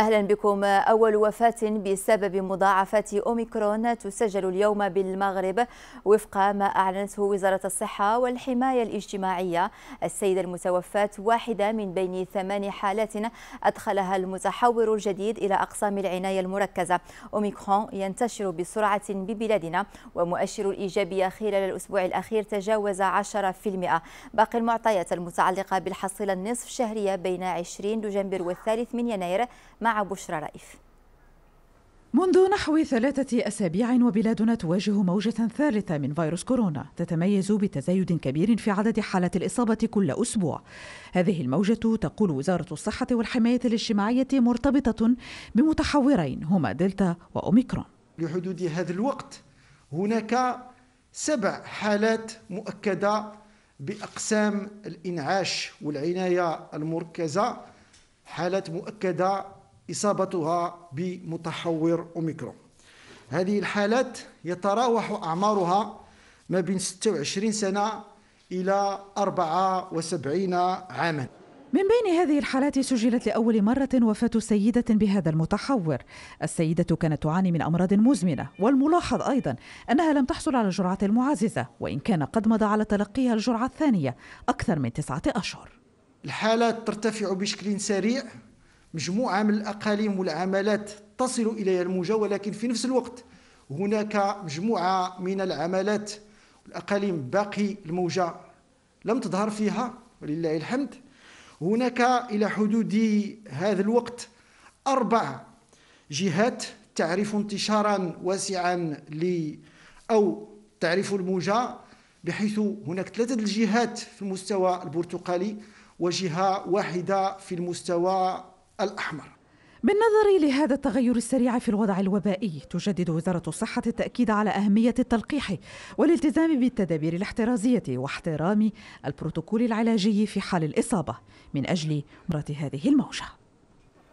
أهلا بكم أول وفاة بسبب مضاعفات أوميكرون تسجل اليوم بالمغرب وفق ما أعلنته وزارة الصحة والحماية الاجتماعية السيدة المتوفاة واحدة من بين ثمان حالات أدخلها المتحور الجديد إلى أقسام العناية المركزة أوميكرون ينتشر بسرعة ببلادنا ومؤشر الإيجابية خلال الأسبوع الأخير تجاوز 10% باقي المعطيات المتعلقة بالحصيلة النصف شهرية بين 20 دجنبر والثالث من يناير مع مع بشرى رئيس منذ نحو ثلاثة أسابيع وبلادنا تواجه موجة ثالثة من فيروس كورونا تتميز بتزايد كبير في عدد حالات الإصابة كل أسبوع. هذه الموجة تقول وزارة الصحة والحماية الاجتماعية مرتبطة بمتحورين هما دلتا وأوميكرون. لحدود هذا الوقت هناك سبع حالات مؤكدة بأقسام الإنعاش والعناية المركزة حالات مؤكدة إصابتها بمتحور أوميكرون هذه الحالات يتراوح أعمارها ما بين 26 سنة إلى 74 عاما من بين هذه الحالات سجلت لأول مرة وفاة سيدة بهذا المتحور السيدة كانت تعاني من أمراض مزمنة والملاحظ أيضا أنها لم تحصل على الجرعة المعززة وإن كان قد مضى على تلقيها الجرعة الثانية أكثر من تسعة أشهر الحالات ترتفع بشكل سريع مجموعة من الأقاليم والعملات تصل إليها الموجة ولكن في نفس الوقت هناك مجموعة من العملات والأقاليم باقي الموجة لم تظهر فيها ولله الحمد هناك إلى حدود هذا الوقت أربع جهات تعرف انتشارا واسعا ل أو تعرف الموجة بحيث هناك ثلاثة الجهات في المستوى البرتقالي وجهة واحدة في المستوى الأحمر بالنظر لهذا التغير السريع في الوضع الوبائي تجدد وزارة الصحة التأكيد على أهمية التلقيح والالتزام بالتدابير الاحترازية واحترام البروتوكول العلاجي في حال الإصابة من أجل مرة هذه الموجة